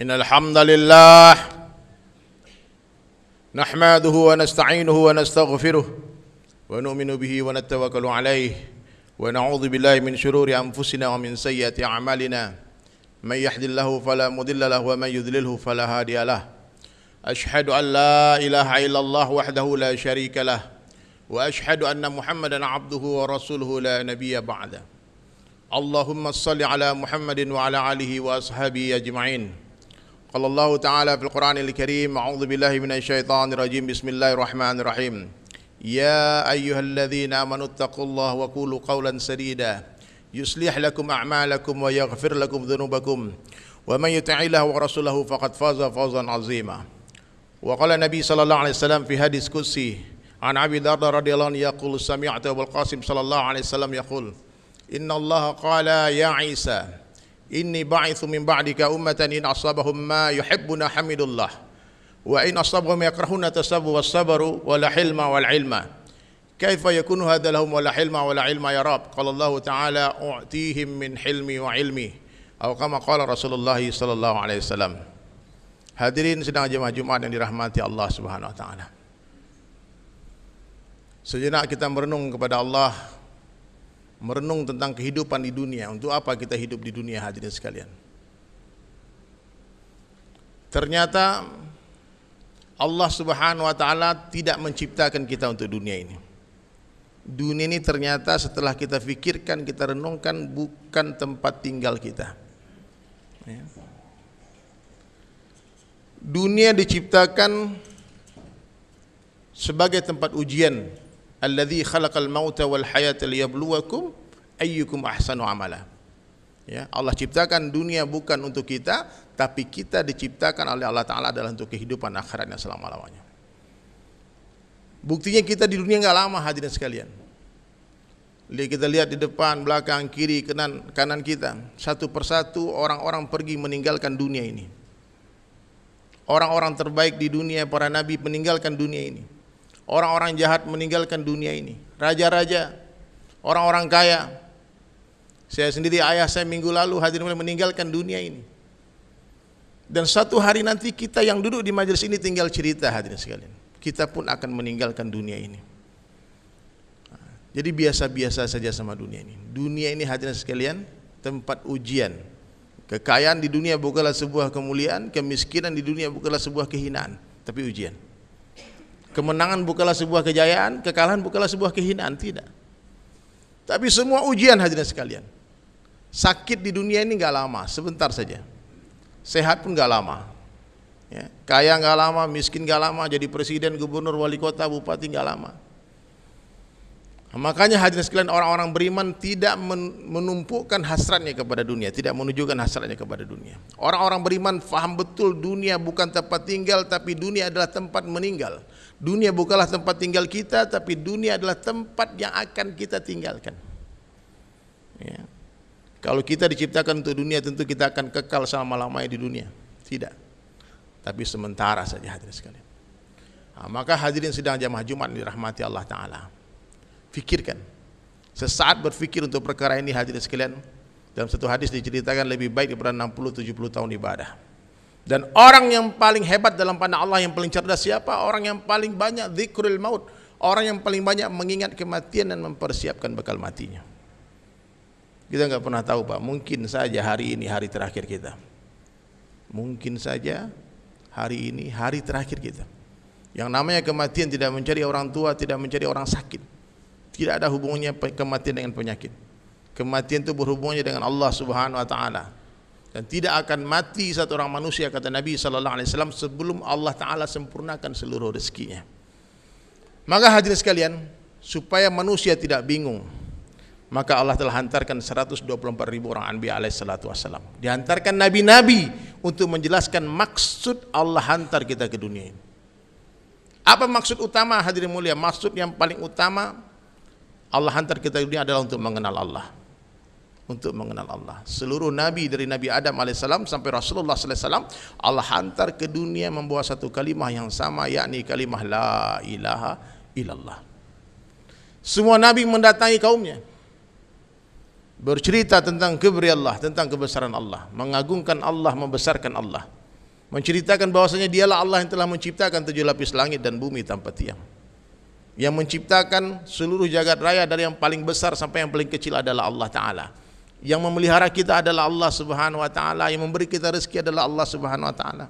إن الحمد لله نحمده ونستعينه ونستغفره ونؤمن به ونتوكل عليه ونعوذ بالله من شرور أنفسنا ومن سيئات أعمالنا من يهد الله فلا مضل له ومن يضلله فلا هادي له أشهد أن لا إله إلا الله وحده لا شريك له وأشهد أن محمدا عبده ورسوله لا نبي بعده اللهم صل على محمد وعلى آله وأصحابه أجمعين قال الله تعالى في القرآن الكريم أعوذ بالله من الشيطان الرجيم بسم الله الرحمن الرحيم يا أيها الذين آمنوا اتقوا الله وقولوا قولا سديدا يصلح لكم أعمالكم ويغفر لكم ذنوبكم ومن يطع الله ورسوله فقد فاز فوزا عظيما وقال النبي صلى الله عليه وسلم في حديث قدسي عن أبي الدرداء رضي الله عنه يقول سمعت أبو القاسم صلى الله عليه وسلم يقول إن الله قال يا عيسى إني بعث من بعدك أمة إن أصابهم ما يحبنا حمد الله وإن أصابهم يكرهون تسبوا والصبر ولا حلم ولا علم كيف يكون هذا لهم ولا حلم ولا علم يا رب قال الله تعالى أعطيهم من حلمي وعلمي أو كما قال رسول الله صلى الله عليه وسلم Hadirin sedang jemaah Jumat yang dirahmati Allah Subhanahu wa taala. Sejenak kita merenung kepada Allah merenung tentang kehidupan di dunia. Untuk apa kita hidup di dunia hadirin sekalian? Ternyata Allah Subhanahu wa taala tidak menciptakan kita untuk dunia ini. Dunia ini ternyata setelah kita pikirkan, kita renungkan bukan tempat tinggal kita. Ya. Dunia diciptakan sebagai tempat ujian alladzi khalaqal mauta wal hayata liyabluwakum ayyukum ahsanu amala. Ya, Allah ciptakan dunia bukan untuk kita, tapi kita diciptakan oleh Allah Taala adalah untuk kehidupan akhiratnya selama-lamanya. Buktinya kita di dunia nggak lama hadirin sekalian. Kita lihat di depan, belakang, kiri, kanan, kanan kita. Satu persatu orang-orang pergi meninggalkan dunia ini. Orang-orang terbaik di dunia, para nabi meninggalkan dunia ini orang-orang jahat meninggalkan dunia ini. Raja-raja, orang-orang kaya. Saya sendiri ayah saya minggu lalu hadir meninggalkan dunia ini. Dan satu hari nanti kita yang duduk di majelis ini tinggal cerita hadirin sekalian. Kita pun akan meninggalkan dunia ini. Jadi biasa-biasa saja sama dunia ini. Dunia ini hadirin sekalian tempat ujian. Kekayaan di dunia bukanlah sebuah kemuliaan, kemiskinan di dunia bukanlah sebuah kehinaan, tapi ujian. Kemenangan bukanlah sebuah kejayaan, kekalahan bukanlah sebuah kehinaan, tidak. Tapi semua ujian hadirin sekalian. Sakit di dunia ini nggak lama, sebentar saja. Sehat pun nggak lama. Ya, kaya nggak lama, miskin nggak lama, jadi presiden, gubernur, wali kota, bupati nggak lama. makanya hadirin sekalian orang-orang beriman tidak menumpukan hasratnya kepada dunia, tidak menunjukkan hasratnya kepada dunia. Orang-orang beriman faham betul dunia bukan tempat tinggal tapi dunia adalah tempat meninggal Dunia bukanlah tempat tinggal kita, tapi dunia adalah tempat yang akan kita tinggalkan. Ya. Kalau kita diciptakan untuk dunia, tentu kita akan kekal selama-lamanya di dunia. Tidak. Tapi sementara saja hadirin sekalian. Nah, maka hadirin sedang jamaah Jumat dirahmati Allah Ta'ala. Fikirkan. Sesaat berfikir untuk perkara ini hadirin sekalian. Dalam satu hadis diceritakan lebih baik daripada 60-70 tahun ibadah. Dan orang yang paling hebat dalam pandang Allah yang paling cerdas siapa? Orang yang paling banyak zikrul maut. Orang yang paling banyak mengingat kematian dan mempersiapkan bekal matinya. Kita nggak pernah tahu Pak, mungkin saja hari ini hari terakhir kita. Mungkin saja hari ini hari terakhir kita. Yang namanya kematian tidak mencari orang tua, tidak mencari orang sakit. Tidak ada hubungannya kematian dengan penyakit. Kematian itu berhubungannya dengan Allah Subhanahu wa taala dan tidak akan mati satu orang manusia kata Nabi sallallahu alaihi wasallam sebelum Allah taala sempurnakan seluruh rezekinya. Maka hadirin sekalian, supaya manusia tidak bingung, maka Allah telah hantarkan 124 ribu orang anbiya alaihi salatu wasallam. Dihantarkan nabi-nabi untuk menjelaskan maksud Allah hantar kita ke dunia ini. Apa maksud utama hadirin mulia? Maksud yang paling utama Allah hantar kita ke dunia adalah untuk mengenal Allah untuk mengenal Allah. Seluruh nabi dari Nabi Adam alaihissalam sampai Rasulullah sallallahu Allah hantar ke dunia membawa satu kalimah yang sama yakni kalimah la ilaha illallah. Semua nabi mendatangi kaumnya. Bercerita tentang kibri Allah, tentang kebesaran Allah, mengagungkan Allah, membesarkan Allah. Menceritakan bahwasanya dialah Allah yang telah menciptakan tujuh lapis langit dan bumi tanpa tiang. Yang menciptakan seluruh jagat raya dari yang paling besar sampai yang paling kecil adalah Allah Ta'ala. yang memelihara kita adalah Allah Subhanahu wa taala, yang memberi kita rezeki adalah Allah Subhanahu wa taala.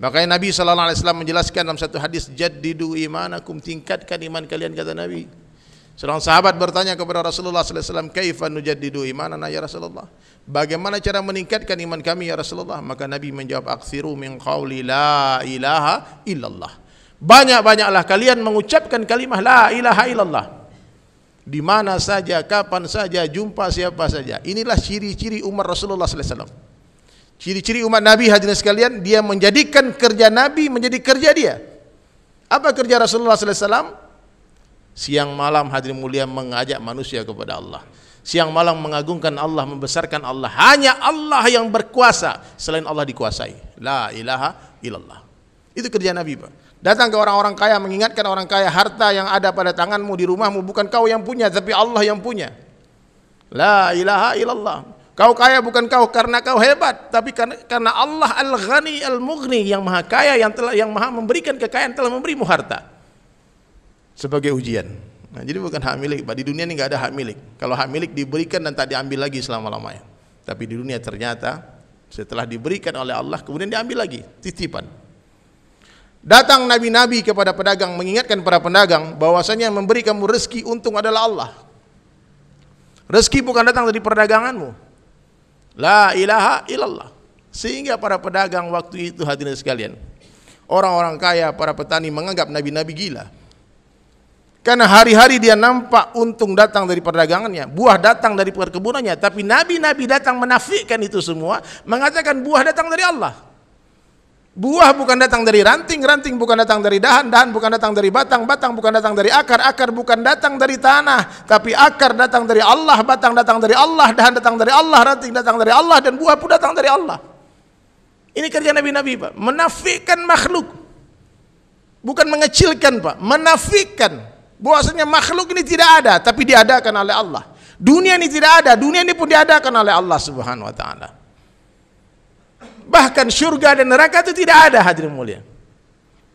Makanya Nabi sallallahu alaihi wasallam menjelaskan dalam satu hadis jaddidu imanakum tingkatkan iman kalian kata Nabi. Seorang sahabat bertanya kepada Rasulullah sallallahu alaihi wasallam, "Kaifa nujaddidu imanana ya Rasulullah?" Bagaimana cara meningkatkan iman kami ya Rasulullah? Maka Nabi menjawab, "Aktsiru min qawli la ilaha illallah." Banyak-banyaklah kalian mengucapkan kalimah la ilaha illallah. di mana saja, kapan saja, jumpa siapa saja. Inilah ciri-ciri umat Rasulullah Sallallahu Alaihi Wasallam. Ciri-ciri umat Nabi hadirin sekalian, dia menjadikan kerja Nabi menjadi kerja dia. Apa kerja Rasulullah Sallallahu Alaihi Wasallam? Siang malam hadirin mulia mengajak manusia kepada Allah. Siang malam mengagungkan Allah, membesarkan Allah. Hanya Allah yang berkuasa, selain Allah dikuasai. La ilaha illallah. Itu kerja Nabi Pak. Datang ke orang-orang kaya mengingatkan orang kaya harta yang ada pada tanganmu di rumahmu bukan kau yang punya tapi Allah yang punya. La ilaha illallah. Kau kaya bukan kau karena kau hebat tapi karena, Allah Al-Ghani Al-Mughni yang maha kaya yang telah yang maha memberikan kekayaan telah memberimu harta. Sebagai ujian. Nah, jadi bukan hak milik, Pak. Di dunia ini nggak ada hak milik. Kalau hak milik diberikan dan tak diambil lagi selama-lamanya. Tapi di dunia ternyata setelah diberikan oleh Allah kemudian diambil lagi titipan. Datang nabi-nabi kepada pedagang mengingatkan para pedagang bahwasanya yang memberi kamu rezeki untung adalah Allah. Rezeki bukan datang dari perdaganganmu. La ilaha illallah. Sehingga para pedagang waktu itu hadirin sekalian, orang-orang kaya, para petani menganggap nabi-nabi gila. Karena hari-hari dia nampak untung datang dari perdagangannya, buah datang dari perkebunannya, tapi nabi-nabi datang menafikan itu semua, mengatakan buah datang dari Allah. Buah bukan datang dari ranting, ranting bukan datang dari dahan, dahan bukan datang dari batang, batang bukan datang dari akar, akar bukan datang dari tanah, tapi akar datang dari Allah, batang datang dari Allah, dahan datang dari Allah, ranting datang dari Allah, dan buah pun datang dari Allah. Ini kerja Nabi-Nabi Pak, menafikan makhluk. Bukan mengecilkan Pak, menafikan. Bahwasanya makhluk ini tidak ada, tapi diadakan oleh Allah. Dunia ini tidak ada, dunia ini pun diadakan oleh Allah Subhanahu wa taala. Bahkan syurga dan neraka itu tidak ada hadirin mulia.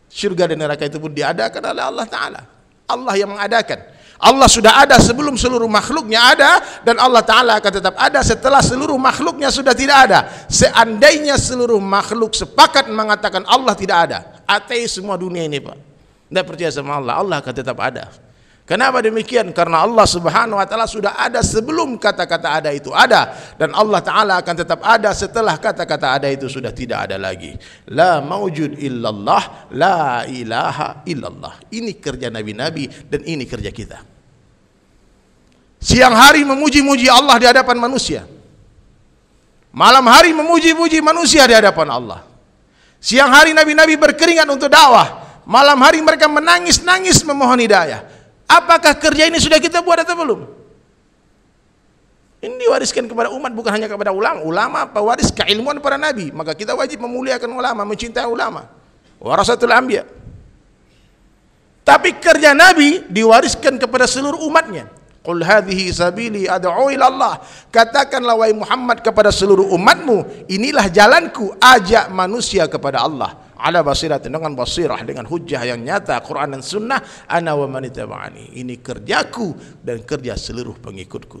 Surga dan neraka itu pun diadakan oleh Allah Ta'ala. Allah yang mengadakan. Allah sudah ada sebelum seluruh makhluknya ada dan Allah Ta'ala akan tetap ada setelah seluruh makhluknya sudah tidak ada seandainya seluruh makhluk sepakat mengatakan Allah tidak ada ateis semua dunia ini Pak tidak percaya sama Allah Allah akan tetap ada Kenapa demikian? Karena Allah Subhanahu wa taala sudah ada sebelum kata-kata ada itu ada dan Allah taala akan tetap ada setelah kata-kata ada itu sudah tidak ada lagi. La maujud illallah, la ilaha illallah. Ini kerja nabi-nabi dan ini kerja kita. Siang hari memuji-muji Allah di hadapan manusia. Malam hari memuji-muji manusia di hadapan Allah. Siang hari nabi-nabi berkeringat untuk dakwah, malam hari mereka menangis-nangis memohon hidayah. Apakah kerja ini sudah kita buat atau belum? Ini diwariskan kepada umat bukan hanya kepada ulama. Ulama pewaris keilmuan para nabi. Maka kita wajib memuliakan ulama, mencintai ulama. Warasatul anbiya. Tapi kerja nabi diwariskan kepada seluruh umatnya. Qul hadhihi sabili ad'u Allah. Katakanlah wahai Muhammad kepada seluruh umatmu, inilah jalanku, ajak manusia kepada Allah ala basiratin dengan basirah dengan hujah yang nyata Quran dan sunnah ana wa manittaba'ani ini kerjaku dan kerja seluruh pengikutku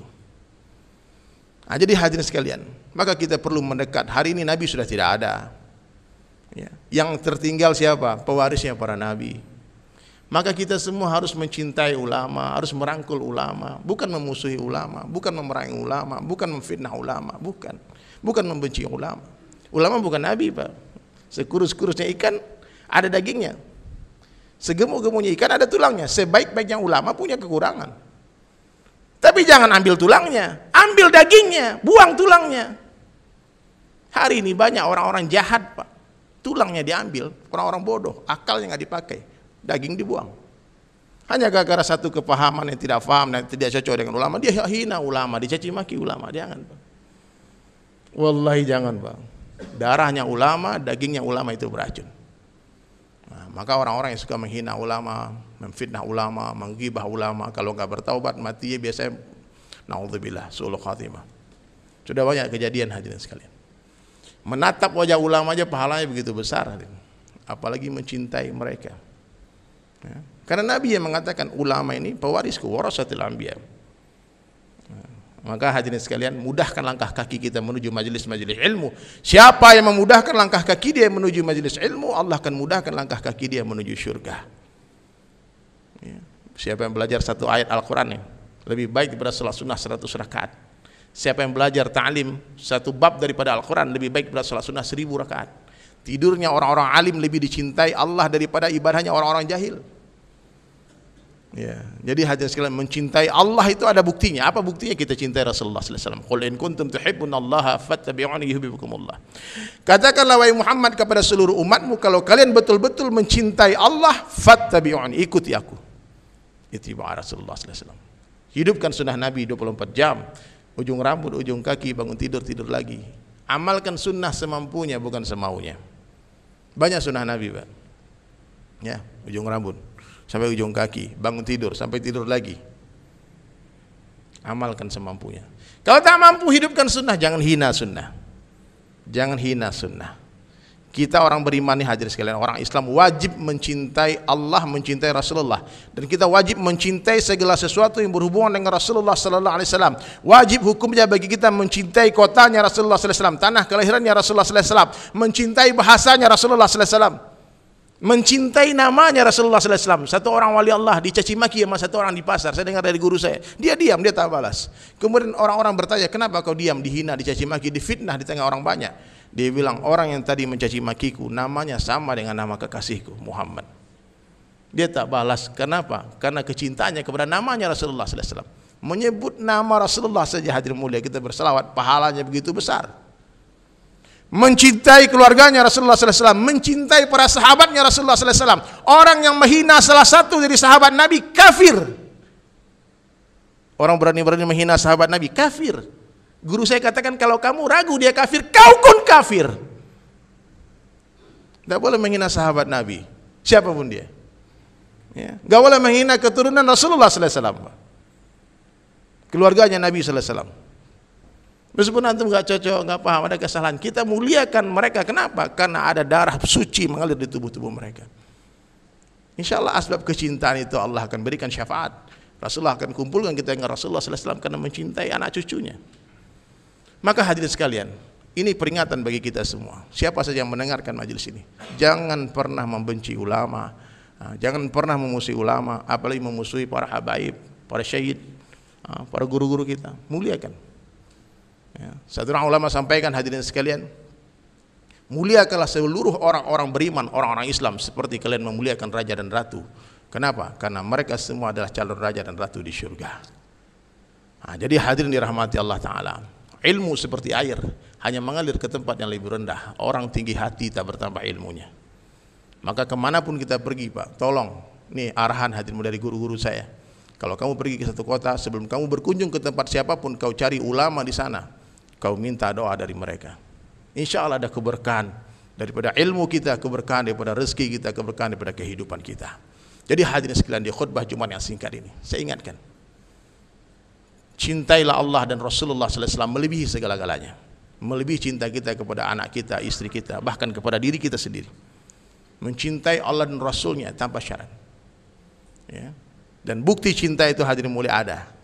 nah, jadi hadirin sekalian maka kita perlu mendekat hari ini nabi sudah tidak ada ya. yang tertinggal siapa pewarisnya para nabi maka kita semua harus mencintai ulama, harus merangkul ulama, bukan memusuhi ulama, bukan memerangi ulama, bukan memfitnah ulama, bukan. Bukan membenci ulama. Ulama bukan nabi, Pak. Sekurus-kurusnya ikan ada dagingnya. Segemuk-gemuknya ikan ada tulangnya. Sebaik-baiknya ulama punya kekurangan. Tapi jangan ambil tulangnya, ambil dagingnya, buang tulangnya. Hari ini banyak orang-orang jahat, Pak. Tulangnya diambil, orang-orang bodoh, akalnya nggak dipakai, daging dibuang. Hanya gara-gara satu kepahaman yang tidak paham dan tidak cocok dengan ulama, dia hina ulama, dicaci maki ulama, jangan, Pak. Wallahi jangan, Pak darahnya ulama, dagingnya ulama itu beracun. Nah, maka orang-orang yang suka menghina ulama, memfitnah ulama, menggibah ulama, kalau nggak bertaubat matinya biasanya naudzubillah, suluk khatimah. Sudah banyak kejadian hadirin sekalian. Menatap wajah ulama aja pahalanya begitu besar. Hadirin. Apalagi mencintai mereka. Ya. Karena Nabi yang mengatakan ulama ini pewarisku, warasatil anbiya maka hadirin sekalian, mudahkan langkah kaki kita menuju majelis-majelis ilmu. Siapa yang memudahkan langkah kaki dia menuju majelis ilmu, Allah akan mudahkan langkah kaki dia menuju syurga. Ya. Siapa yang belajar satu ayat Al-Quran ini, lebih baik daripada sholat sunnah seratus rakaat. Siapa yang belajar ta'lim satu bab daripada Al-Quran, lebih baik daripada sholat sunnah seribu rakaat. Tidurnya orang-orang alim lebih dicintai Allah daripada ibadahnya orang-orang jahil. Ya, jadi hadirin sekalian mencintai Allah itu ada buktinya. Apa buktinya kita cintai Rasulullah sallallahu alaihi wasallam? Qul in kuntum tuhibbunallaha fattabi'uni Allah. Katakanlah wahai Muhammad kepada seluruh umatmu kalau kalian betul-betul mencintai Allah, fattabi'uni, ikuti aku. Itu Rasulullah sallallahu alaihi wasallam. Hidupkan sunnah Nabi 24 jam. Ujung rambut, ujung kaki, bangun tidur, tidur lagi. Amalkan sunnah semampunya bukan semaunya. Banyak sunnah Nabi, Pak. Ya, ujung rambut sampai ujung kaki, bangun tidur sampai tidur lagi. Amalkan semampunya. Kalau tak mampu hidupkan sunnah, jangan hina sunnah. Jangan hina sunnah. Kita orang beriman nih hadir sekalian, orang Islam wajib mencintai Allah, mencintai Rasulullah dan kita wajib mencintai segala sesuatu yang berhubungan dengan Rasulullah sallallahu alaihi wasallam. Wajib hukumnya bagi kita mencintai kotanya Rasulullah sallallahu alaihi wasallam, tanah kelahirannya Rasulullah sallallahu alaihi wasallam, mencintai bahasanya Rasulullah sallallahu alaihi wasallam mencintai namanya Rasulullah SAW. Satu orang wali Allah dicaci maki sama satu orang di pasar. Saya dengar dari guru saya. Dia diam, dia tak balas. Kemudian orang-orang bertanya, kenapa kau diam, dihina, dicaci maki, difitnah di tengah orang banyak? Dia bilang, orang yang tadi mencaci makiku namanya sama dengan nama kekasihku Muhammad. Dia tak balas. Kenapa? Karena kecintanya kepada namanya Rasulullah SAW. Menyebut nama Rasulullah saja hadir mulia kita berselawat, pahalanya begitu besar mencintai keluarganya Rasulullah SAW, mencintai para sahabatnya Rasulullah SAW. Orang yang menghina salah satu dari sahabat Nabi kafir. Orang berani-berani menghina sahabat Nabi kafir. Guru saya katakan kalau kamu ragu dia kafir, kau pun kafir. Tidak boleh menghina sahabat Nabi, siapapun dia. Ya. boleh menghina keturunan Rasulullah SAW, keluarganya Nabi SAW. Meskipun nanti nggak cocok, nggak paham, ada kesalahan. Kita muliakan mereka. Kenapa? Karena ada darah suci mengalir di tubuh-tubuh mereka. Insya Allah asbab kecintaan itu Allah akan berikan syafaat. Rasulullah akan kumpulkan kita dengan Rasulullah SAW karena mencintai anak cucunya. Maka hadirin sekalian, ini peringatan bagi kita semua. Siapa saja yang mendengarkan majelis ini, jangan pernah membenci ulama, ah, jangan pernah memusuhi ulama, apalagi memusuhi para habaib, para syahid, ah, para guru-guru kita. Muliakan. Ya. Satu orang ulama sampaikan hadirin sekalian, muliakanlah seluruh orang-orang beriman, orang-orang Islam seperti kalian memuliakan raja dan ratu. Kenapa? Karena mereka semua adalah calon raja dan ratu di syurga. Nah, jadi hadirin dirahmati Allah Ta'ala. Ilmu seperti air, hanya mengalir ke tempat yang lebih rendah. Orang tinggi hati tak bertambah ilmunya. Maka kemanapun kita pergi Pak, tolong. ini arahan hadirin dari guru-guru saya. Kalau kamu pergi ke satu kota, sebelum kamu berkunjung ke tempat siapapun, kau cari ulama di sana Kau minta doa dari mereka. Insya Allah ada keberkahan daripada ilmu kita, keberkahan daripada rezeki kita, keberkahan daripada kehidupan kita. Jadi hadirin sekalian di khutbah Jumat yang singkat ini, saya ingatkan. Cintailah Allah dan Rasulullah SAW melebihi segala-galanya. Melebihi cinta kita kepada anak kita, istri kita, bahkan kepada diri kita sendiri. Mencintai Allah dan Rasulnya tanpa syarat. Ya. Dan bukti cinta itu hadirin mulia ada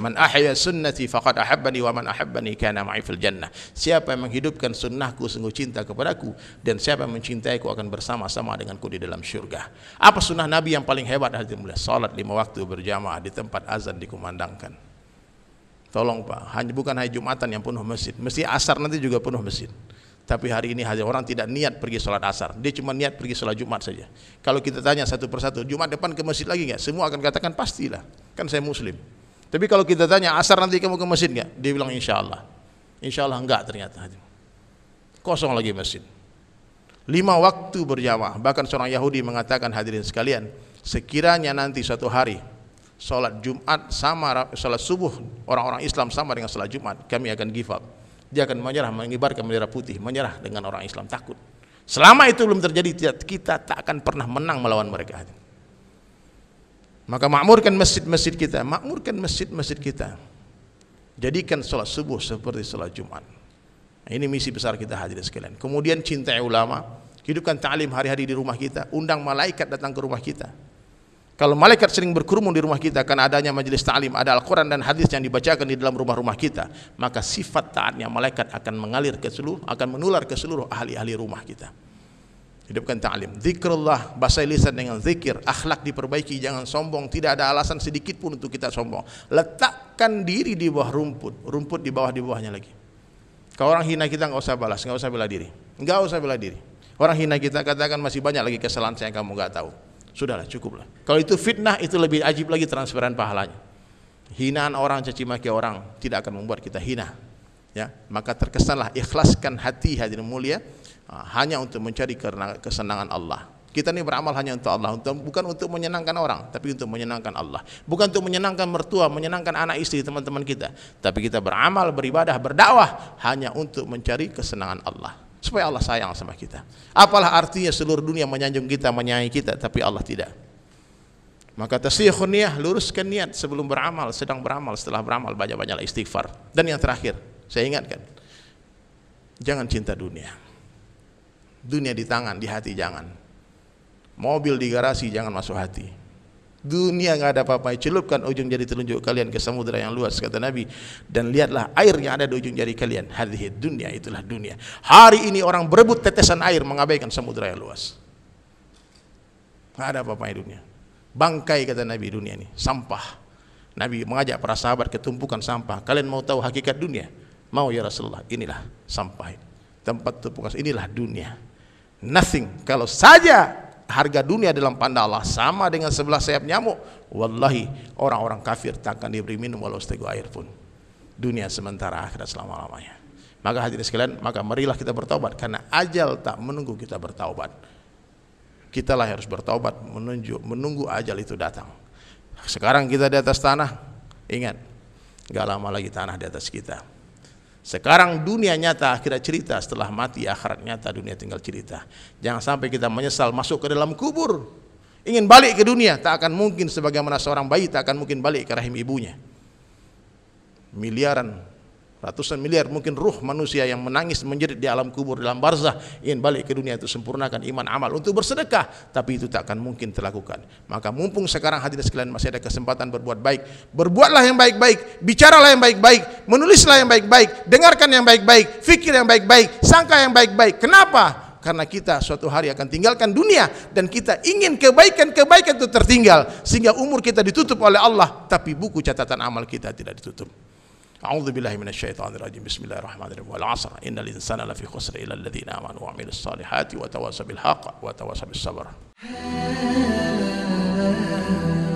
Man ahya sunnati faqad ahabbani wa man ahabbani kana ma'i fil jannah. Siapa yang menghidupkan sunnahku sungguh cinta kepadaku dan siapa yang mencintaiku akan bersama-sama denganku di dalam syurga. Apa sunnah Nabi yang paling hebat hadirin mulia? Salat lima waktu berjamaah di tempat azan dikumandangkan. Tolong Pak, hanya bukan hari Jumatan yang penuh masjid. Mesti asar nanti juga penuh masjid. Tapi hari ini hanya orang tidak niat pergi sholat asar. Dia cuma niat pergi sholat Jumat saja. Kalau kita tanya satu persatu, Jumat depan ke masjid lagi nggak? Semua akan katakan pastilah. Kan saya Muslim. Tapi kalau kita tanya asar nanti kamu ke masjid enggak? Dia bilang insya Allah. Insya Allah enggak ternyata. Kosong lagi masjid. Lima waktu berjamaah. Bahkan seorang Yahudi mengatakan hadirin sekalian, sekiranya nanti satu hari sholat Jumat sama sholat subuh orang-orang Islam sama dengan sholat Jumat, kami akan give up. Dia akan menyerah, mengibarkan bendera putih, menyerah dengan orang Islam takut. Selama itu belum terjadi, kita tak akan pernah menang melawan mereka. Hadirin. Maka makmurkan masjid-masjid kita, makmurkan masjid-masjid kita. Jadikan salat subuh seperti salat Jumat. ini misi besar kita hadirin sekalian. Kemudian cintai ulama, hidupkan ta'lim hari-hari di rumah kita, undang malaikat datang ke rumah kita. Kalau malaikat sering berkerumun di rumah kita karena adanya majelis ta'lim, ada Al-Quran dan hadis yang dibacakan di dalam rumah-rumah kita, maka sifat taatnya malaikat akan mengalir ke seluruh, akan menular ke seluruh ahli-ahli rumah kita hidupkan ta'lim zikrullah bahasa lisan dengan zikir akhlak diperbaiki jangan sombong tidak ada alasan sedikit pun untuk kita sombong letakkan diri di bawah rumput rumput di bawah di bawahnya lagi kalau orang hina kita nggak usah balas nggak usah bela diri nggak usah bela diri orang hina kita katakan masih banyak lagi kesalahan saya kamu nggak tahu sudahlah cukuplah kalau itu fitnah itu lebih ajib lagi transferan pahalanya hinaan orang caci maki orang tidak akan membuat kita hina ya maka terkesanlah ikhlaskan hati hadirin mulia Ah, hanya untuk mencari karena kesenangan Allah. Kita ini beramal hanya untuk Allah, untuk, bukan untuk menyenangkan orang, tapi untuk menyenangkan Allah. Bukan untuk menyenangkan mertua, menyenangkan anak istri teman-teman kita, tapi kita beramal, beribadah, berdakwah hanya untuk mencari kesenangan Allah. Supaya Allah sayang sama kita. Apalah artinya seluruh dunia menyanjung kita, menyayangi kita, tapi Allah tidak. Maka tasihun niyah, luruskan niat sebelum beramal, sedang beramal, setelah beramal banyak-banyaklah istighfar. Dan yang terakhir, saya ingatkan, jangan cinta dunia. Dunia di tangan, di hati jangan. Mobil di garasi jangan masuk hati. Dunia nggak ada apa-apa. Celupkan ujung jari telunjuk kalian ke samudera yang luas kata Nabi dan lihatlah air yang ada di ujung jari kalian. Hadhihi dunia itulah dunia. Hari ini orang berebut tetesan air mengabaikan samudera yang luas. Nggak ada apa-apa di dunia. Bangkai kata Nabi dunia ini, sampah. Nabi mengajak para sahabat ketumpukan sampah. Kalian mau tahu hakikat dunia? Mau ya Rasulullah, inilah sampah Tempat tumpukan inilah dunia nothing. Kalau saja harga dunia dalam pandang Allah sama dengan sebelah sayap nyamuk, wallahi orang-orang kafir takkan diberi minum walau seteguk air pun. Dunia sementara akhirat selama-lamanya. Maka hadirin sekalian, maka marilah kita bertaubat karena ajal tak menunggu kita bertaubat. Kitalah harus bertaubat menunjuk menunggu ajal itu datang. Sekarang kita di atas tanah, ingat, gak lama lagi tanah di atas kita. Sekarang dunia nyata akhirat cerita, setelah mati akhirat nyata dunia tinggal cerita. Jangan sampai kita menyesal masuk ke dalam kubur. Ingin balik ke dunia tak akan mungkin sebagaimana seorang bayi tak akan mungkin balik ke rahim ibunya. Miliaran ratusan miliar mungkin ruh manusia yang menangis menjerit di alam kubur di alam barzah ingin balik ke dunia itu sempurnakan iman amal untuk bersedekah tapi itu tak akan mungkin terlakukan maka mumpung sekarang hadirin sekalian masih ada kesempatan berbuat baik berbuatlah yang baik-baik bicaralah yang baik-baik menulislah yang baik-baik dengarkan yang baik-baik fikir yang baik-baik sangka yang baik-baik kenapa karena kita suatu hari akan tinggalkan dunia dan kita ingin kebaikan-kebaikan itu tertinggal sehingga umur kita ditutup oleh Allah tapi buku catatan amal kita tidak ditutup. أعوذ بالله من الشيطان الرجيم بسم الله الرحمن الرحيم والعصر إن الإنسان لفي خسر إلى الذين آمنوا وعملوا الصالحات وتواصوا بالحق وتواصوا بالصبر